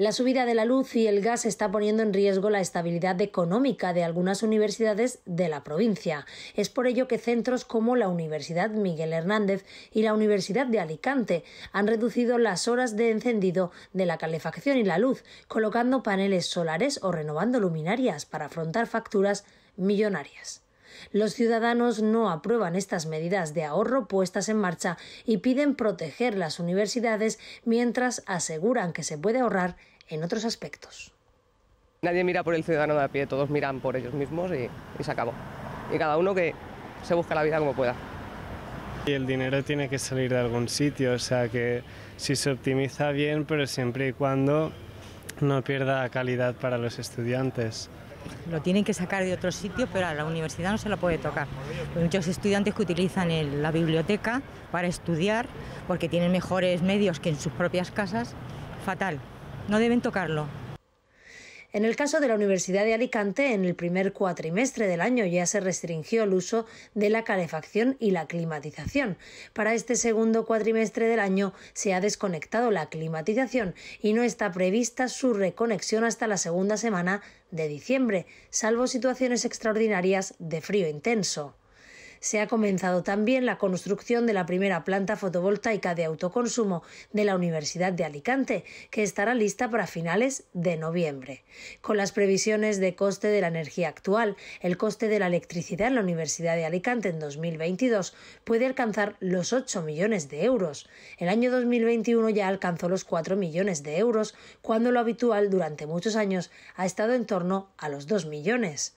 La subida de la luz y el gas está poniendo en riesgo la estabilidad económica de algunas universidades de la provincia. Es por ello que centros como la Universidad Miguel Hernández y la Universidad de Alicante han reducido las horas de encendido de la calefacción y la luz, colocando paneles solares o renovando luminarias para afrontar facturas millonarias. Los ciudadanos no aprueban estas medidas de ahorro puestas en marcha y piden proteger las universidades mientras aseguran que se puede ahorrar en otros aspectos. Nadie mira por el ciudadano de a pie, todos miran por ellos mismos y, y se acabó. Y cada uno que se busca la vida como pueda. Y el dinero tiene que salir de algún sitio, o sea que si se optimiza bien, pero siempre y cuando no pierda calidad para los estudiantes. Lo tienen que sacar de otro sitio, pero a la universidad no se lo puede tocar. Hay muchos estudiantes que utilizan la biblioteca para estudiar porque tienen mejores medios que en sus propias casas. Fatal. No deben tocarlo. En el caso de la Universidad de Alicante, en el primer cuatrimestre del año ya se restringió el uso de la calefacción y la climatización. Para este segundo cuatrimestre del año se ha desconectado la climatización y no está prevista su reconexión hasta la segunda semana de diciembre, salvo situaciones extraordinarias de frío intenso se ha comenzado también la construcción de la primera planta fotovoltaica de autoconsumo de la Universidad de Alicante, que estará lista para finales de noviembre. Con las previsiones de coste de la energía actual, el coste de la electricidad en la Universidad de Alicante en 2022 puede alcanzar los 8 millones de euros. El año 2021 ya alcanzó los 4 millones de euros, cuando lo habitual durante muchos años ha estado en torno a los 2 millones.